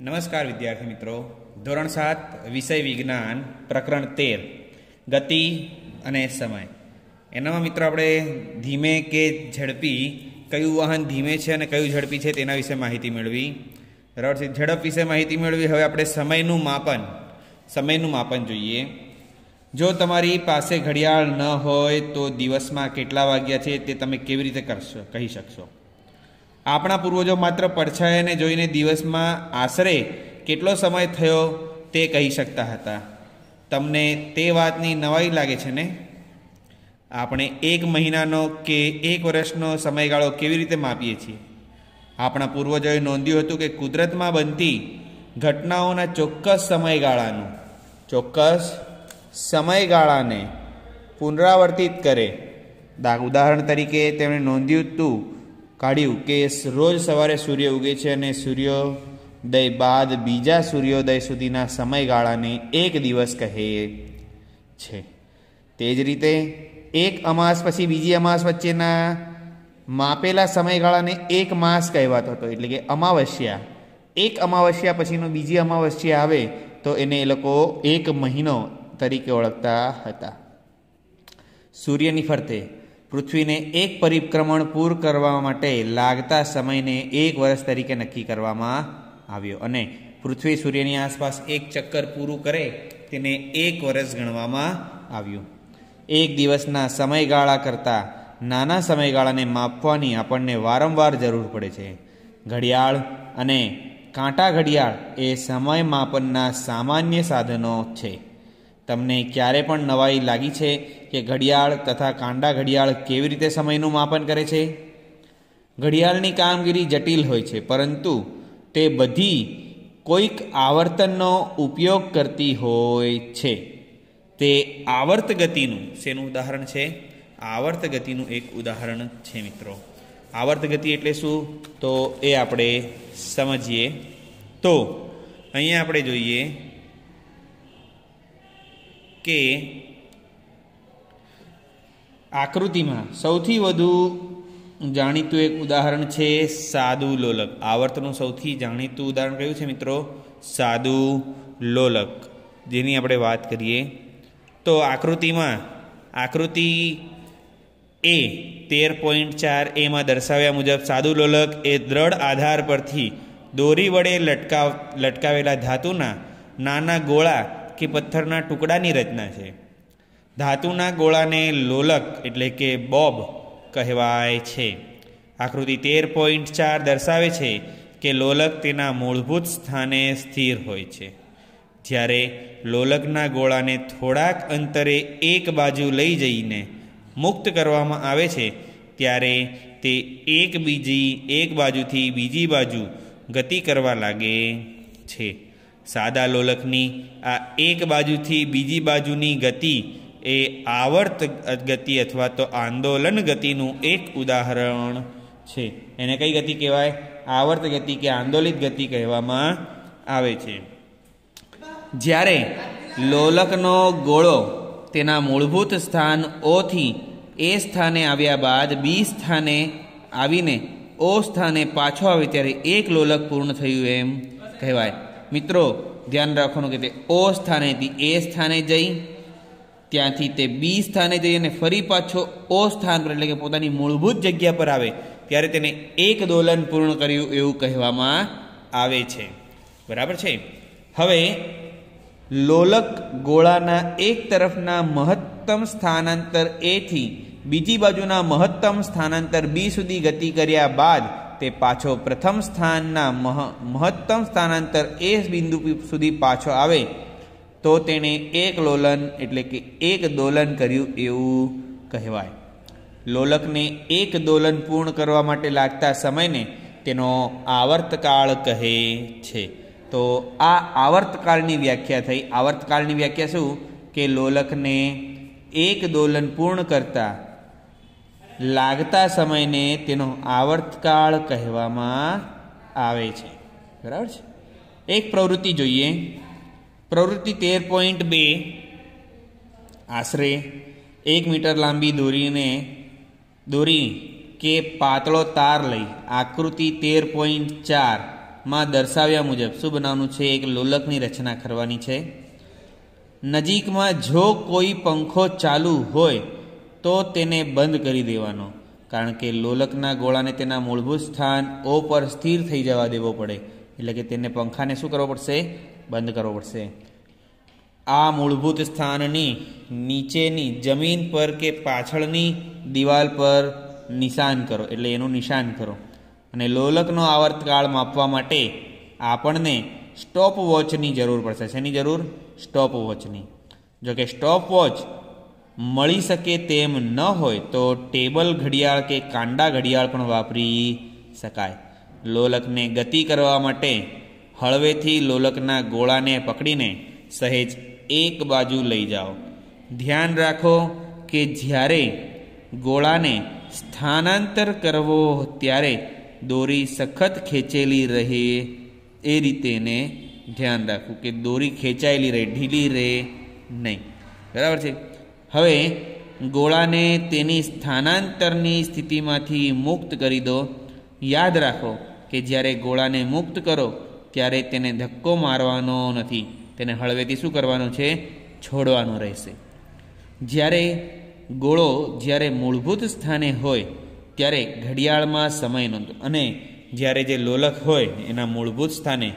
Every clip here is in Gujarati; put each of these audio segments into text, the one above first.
નમસ્કાર વિદ્યાર્થી મિત્રો ધોરણ સાત વિષય વિજ્ઞાન પ્રકરણ તેર ગતિ અને સમય એનામાં મિત્રો આપણે ધીમે કે ઝડપી કયું વાહન ધીમે છે અને કયું ઝડપી છે તેના વિશે માહિતી મેળવી બરાબર છે ઝડપ વિશે માહિતી મેળવી હવે આપણે સમયનું માપન સમયનું માપન જોઈએ જો તમારી પાસે ઘડિયાળ ન હોય તો દિવસમાં કેટલા વાગ્યા છે તે તમે કેવી રીતે કરશો કહી શકશો આપણા પૂર્વજો માત્ર પડછાયાને જોઈને દિવસમાં આશરે કેટલો સમય થયો તે કહી શકતા હતા તમને તે વાતની નવાઈ લાગે છે ને આપણે એક મહિનાનો કે એક વર્ષનો સમયગાળો કેવી રીતે માપીએ છીએ આપણા પૂર્વજોએ નોંધ્યું હતું કે કુદરતમાં બનતી ઘટનાઓના ચોક્કસ સમયગાળાનું ચોક્કસ સમયગાળાને પુનરાવર્તિત કરે ઉદાહરણ તરીકે તેમણે નોંધ્યું હતું કાઢ્યું કે રોજ સવારે સૂર્ય ઉગે છે અને સૂર્યોદય બાદ બીજા સૂર્યોદય સુધીના સમયગાળાને એક દિવસ કહે છે તે જ રીતે એક અમાસ પછી બીજી અમાસ વચ્ચેના માપેલા સમયગાળાને એક માસ કહેવાતો હતો એટલે કે અમાવસ્યા એક અમાવસ્યા પછીનો બીજી અમાવસ્યા આવે તો એને એ લોકો એક મહિનો તરીકે ઓળખતા હતા સૂર્યની ફરતે પૃથ્વીને એક પરિક્રમણ પૂર કરવા માટે લાગતા સમયને એક વર્ષ તરીકે નક્કી કરવામાં આવ્યો અને પૃથ્વી સૂર્યની આસપાસ એક ચક્કર પૂરું કરે તેને એક વર્ષ ગણવામાં આવ્યું એક દિવસના સમયગાળા કરતાં નાના સમયગાળાને માપવાની આપણને વારંવાર જરૂર પડે છે ઘડિયાળ અને કાંટા ઘડિયાળ એ સમય માપનના સામાન્ય સાધનો છે તમને ક્યારે પણ નવાઈ લાગી છે કે ઘડિયાળ તથા કાંડા ઘડિયાળ કેવી રીતે સમયનું માપન કરે છે ઘડિયાળની કામગીરી જટિલ હોય છે પરંતુ તે બધી કોઈક આવર્તનનો ઉપયોગ કરતી હોય છે તે આવર્ત ગતિનું શેનું ઉદાહરણ છે આવર્ત ગતિનું એક ઉદાહરણ છે મિત્રો આવર્ત ગતિ એટલે શું તો એ આપણે સમજીએ તો અહીંયા આપણે જોઈએ કે આકૃતિમાં સૌથી વધુ જાણીતું એક ઉદાહરણ છે સાદુ લોલક આવર્તનું સૌથી જાણીતું ઉદાહરણ કયું છે મિત્રો સાદુ લોલક જેની આપણે વાત કરીએ તો આકૃતિમાં આકૃતિ એ તેર પોઈન્ટ ચાર એમાં દર્શાવ્યા મુજબ સાદુ લોલક એ દ્રઢ આધાર પરથી દોરી વડે લટકાવ લટકાવેલા ધાતુના નાના ગોળા આખી પથ્થરના ટુકડાની રચના છે ધાતુના ગોળાને લોલક એટલે કે બોબ કહેવાય છે આકૃતિ તેર પોઈન્ટ ચાર દર્શાવે છે કે લોલક તેના મૂળભૂત સ્થાને સ્થિર હોય છે જ્યારે લોલકના ગોળાને થોડાક અંતરે એક બાજુ લઈ જઈને મુક્ત કરવામાં આવે છે ત્યારે તે એક બીજી એક બાજુથી બીજી બાજુ ગતિ કરવા લાગે છે સાદા લોલકની આ એક બાજુથી બીજી બાજુની ગતિ એ આવર્ત ગતિ અથવા તો આંદોલન ગતિનું એક ઉદાહરણ છે એને કઈ ગતિ કહેવાય આવર્ત ગતિ કે આંદોલિત ગતિ કહેવામાં આવે છે જ્યારે લોલકનો ગોળો તેના મૂળભૂત સ્થાન ઓથી એ સ્થાને આવ્યા બાદ બી સ્થાને આવીને ઓ સ્થાને પાછો આવે ત્યારે એક લોલક પૂર્ણ થયું એમ કહેવાય મિત્રો ધ્યાન રાખવાનું કે તે ઓ સ્થાનેથી એ સ્થાને જઈ ત્યાંથી તે બી સ્થાને જઈ અને ફરી પાછો ઓ સ્થાન પર એટલે કે પોતાની મૂળભૂત જગ્યા પર આવે ત્યારે તેને એક દોલન પૂર્ણ કર્યું એવું કહેવામાં આવે છે બરાબર છે હવે લોલક ગોળાના એક તરફના મહત્તમ સ્થાનાંતર એથી બીજી બાજુના મહત્તમ સ્થાનાંતર બી સુધી ગતિ કર્યા બાદ તે પાછો પ્રથમ સ્થાનના મહ મહત્તમ સ્થાનાંતર એ બિંદુ સુધી પાછો આવે તો તેણે એક લોલન એટલે કે એક દોલન કર્યું એવું કહેવાય લોલકને એક દોલન પૂર્ણ કરવા માટે લાગતા સમયને તેનો આવર્તકાળ કહે છે તો આ આવર્તકાળની વ્યાખ્યા થઈ આવર્તકાળની વ્યાખ્યા શું કે લોલકને એક દોલન પૂર્ણ કરતાં લાગતા સમયને તેનો આવર્તકાળ કહેવામાં આવે છે બરાબર છે એક પ્રવૃત્તિ જોઈએ પ્રવૃત્તિ તેર પોઈન્ટ બે આશરે એક મીટર લાંબી દોરીને દોરી કે પાતળો તાર લઈ આકૃતિ તેર પોઈન્ટ ચારમાં દર્શાવ્યા મુજબ શું બનાવવાનું છે એક લોલકની રચના કરવાની છે નજીકમાં જો કોઈ પંખો ચાલુ હોય તો તેને બંધ કરી દેવાનો કારણ કે લોલકના ગોળાને તેના મૂળભૂત સ્થાન ઓ પર સ્થિર થઈ જવા દેવો પડે એટલે કે તેને પંખાને શું કરવો પડશે બંધ કરવો પડશે આ મૂળભૂત સ્થાનની નીચેની જમીન પર કે પાછળની દિવાલ પર નિશાન કરો એટલે એનું નિશાન કરો અને લોલકનો આવર્તકાળ માપવા માટે આપણને સ્ટોપ વોચની જરૂર પડશે શેની જરૂર સ્ટોપ વોચની જોકે સ્ટોપ વોચ મળી શકે તેમ ન હોય તો ટેબલ ઘડિયાળ કે કાંડા ઘડિયાળ પણ વાપરી શકાય લોલકને ગતિ કરવા માટે હળવેથી લોલકના ગોળાને પકડીને સહેજ એક બાજુ લઈ જાઓ ધ્યાન રાખો કે જ્યારે ગોળાને સ્થાનાંતર કરવો ત્યારે દોરી સખત ખેંચેલી રહે એ રીતે એને ધ્યાન રાખવું કે દોરી ખેંચાયેલી રહે ઢીલી રહે નહીં બરાબર છે હવે ગોળાને તેની સ્થાનાંતરની સ્થિતિમાંથી મુક્ત કરી દો યાદ રાખો કે જ્યારે ગોળાને મુક્ત કરો ત્યારે તેને ધક્કો મારવાનો નથી તેને હળવેથી શું કરવાનું છે છોડવાનો રહેશે જ્યારે ગોળો જ્યારે મૂળભૂત સ્થાને હોય ત્યારે ઘડિયાળમાં સમય નોંધો અને જ્યારે જે લોલક હોય એના મૂળભૂત સ્થાને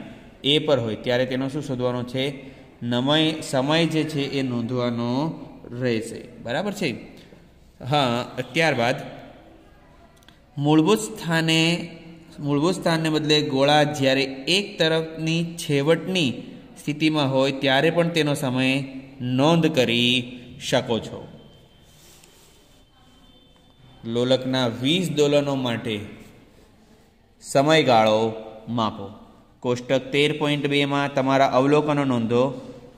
એ પર હોય ત્યારે તેનો શું શોધવાનો છે નમય સમય જે છે એ નોંધવાનો રહેશે બરાબર છે હા ત્યારબાદ મૂળભૂત સ્થાને મૂળભૂત સ્થાનને બદલે ગોળા જ્યારે એક તરફની છેવટની સ્થિતિમાં હોય ત્યારે પણ તેનો સમય નોંધ કરી શકો છો લોલકના વીસ દોલનો માટે સમયગાળો માપો કોષ્ટક તેર પોઈન્ટ બેમાં તમારા અવલોકનો નોંધો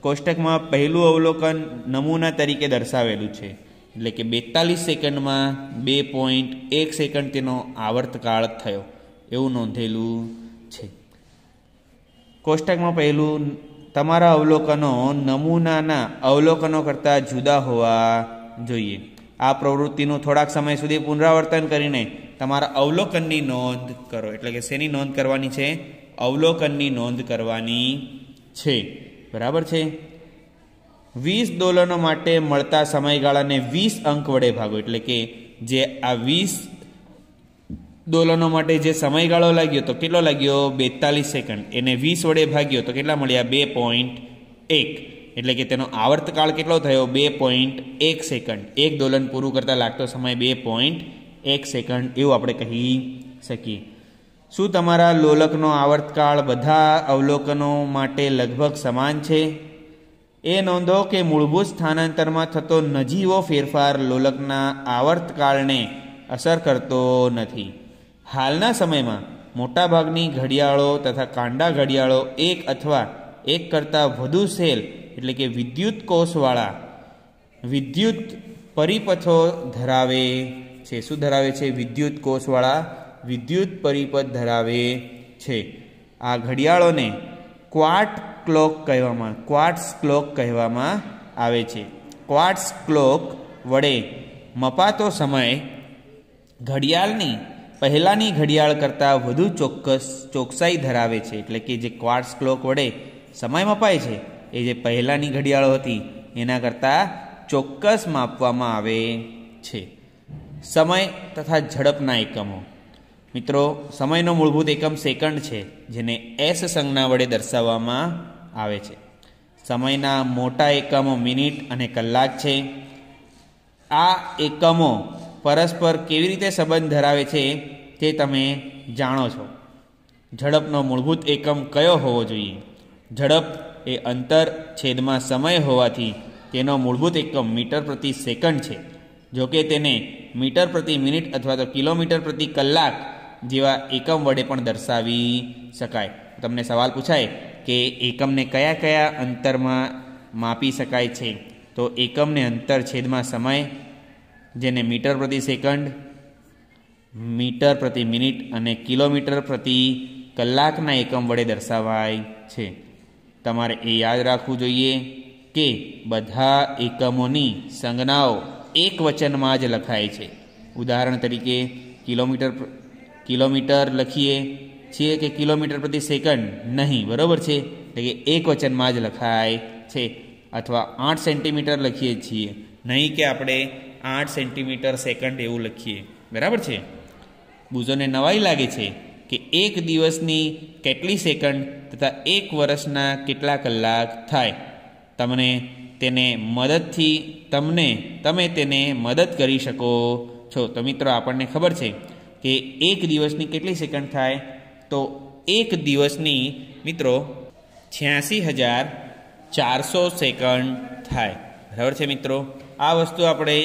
કોષ્ટકમાં પહેલું અવલોકન નમૂના તરીકે દર્શાવેલું છે એટલે કે બેતાલીસ સેકન્ડમાં બે પોઈન્ટ એક સેકન્ડ તેનો આવર્તકાળ થયો એવું નોંધેલું છે કોષ્ટકમાં પહેલું તમારા અવલોકનો નમૂનાના અવલોકનો કરતાં જુદા હોવા જોઈએ આ પ્રવૃત્તિનું થોડાક સમય સુધી પુનરાવર્તન કરીને તમારા અવલોકનની નોંધ કરો એટલે કે શેની નોંધ કરવાની છે અવલોકનની નોંધ કરવાની છે બરાબર છે વીસ ડોલરનો માટે મળતા સમયગાળાને વીસ અંક વડે ભાગો એટલે કે જે આ વીસ ડોલરનો માટે જે સમયગાળો લાગ્યો તો કેટલો લાગ્યો બેતાલીસ સેકન્ડ એને વીસ વડે ભાગ્યો તો કેટલા મળ્યા બે પોઈન્ટ એક એટલે કે તેનો આવર્તકાળ કેટલો થયો બે પોઈન્ટ એક સેકન્ડ એક ડોલર પૂરું કરતાં લાગતો સમય બે પોઈન્ટ એક સેકન્ડ એવું આપણે કહી શકીએ શું તમારા લોલકનો આવર્તકાળ બધા અવલોકનો માટે લગભગ સમાન છે એ નોંધો કે મૂળભૂત સ્થાનાંતરમાં થતો નજીવો ફેરફાર લોલકના આવર્તકાળને અસર કરતો નથી હાલના સમયમાં મોટાભાગની ઘડિયાળો તથા કાંડા ઘડિયાળો એક અથવા એક કરતાં વધુ સેલ એટલે કે વિદ્યુત કોષવાળા વિદ્યુત પરિપથો ધરાવે છે શું ધરાવે છે વિદ્યુત કોષવાળા વિદ્યુત પરિપથ ધરાવે છે આ ઘડિયાળોને ક્વાટ ક્લોક કહેવામાં ક્વાટ્સ ક્લોક કહેવામાં આવે છે ક્વાટ્સ ક્લોક વડે મપાતો સમય ઘડિયાળની પહેલાંની ઘડિયાળ કરતાં વધુ ચોક્કસ ચોકસાઈ ધરાવે છે એટલે કે જે ક્વાર્ટ્સ ક્લોક વડે સમય મપાય છે એ જે પહેલાંની ઘડિયાળો હતી એના કરતાં ચોક્કસ માપવામાં આવે છે સમય તથા ઝડપના એકમો મિત્રો સમયનો મૂળભૂત એકમ સેકન્ડ છે જેને એસ સંજ્ઞા વડે દર્શાવવામાં આવે છે સમયના મોટા એકમો મિનિટ અને કલાક છે આ એકમો પરસ્પર કેવી રીતે સંબંધ ધરાવે છે તે તમે જાણો છો ઝડપનો મૂળભૂત એકમ કયો હોવો જોઈએ ઝડપ એ અંતર છેદમાં સમય હોવાથી તેનો મૂળભૂત એકમ મીટર પ્રતિ સેકન્ડ છે જોકે તેને મીટર પ્રતિ મિનિટ અથવા તો કિલોમીટર પ્રતિ કલાક જેવા એકમ વડે પણ દર્શાવી શકાય તમને સવાલ પૂછાય કે એકમને કયા કયા અંતરમાં માપી શકાય છે તો એકમને અંતર છેદમાં સમય જેને મીટર પ્રતિ સેકન્ડ મીટર પ્રતિ મિનિટ અને કિલોમીટર પ્રતિ કલાકના એકમ વડે દર્શાવાય છે તમારે એ યાદ રાખવું જોઈએ કે બધા એકમોની સંજ્ઞાઓ એક વચનમાં જ લખાય છે ઉદાહરણ તરીકે કિલોમીટર કિલોમીટર લખીએ છીએ કે કિલોમીટર પ્રતિ સેકન્ડ નહીં બરાબર છે એટલે કે એક વચનમાં જ લખાય છે અથવા આઠ સેન્ટીમીટર લખીએ છીએ નહીં કે આપણે આઠ સેન્ટીમીટર સેકન્ડ એવું લખીએ બરાબર છે બુઝોને નવાઈ લાગે છે કે એક દિવસની કેટલી સેકન્ડ તથા એક વર્ષના કેટલા કલાક થાય તમને તેને મદદથી તમને તમે તેને મદદ કરી શકો છો તો મિત્રો આપણને ખબર છે કે એક દિવસની કેટલી સેકન્ડ થાય તો એક દિવસની મિત્રો છ્યાસી હજાર ચારસો સેકન્ડ થાય બરાબર છે મિત્રો આ વસ્તુ આપણે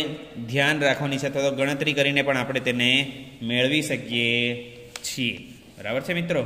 ધ્યાન રાખવાની છે અથવા તો ગણતરી કરીને પણ આપણે તેને મેળવી શકીએ છીએ બરાબર છે મિત્રો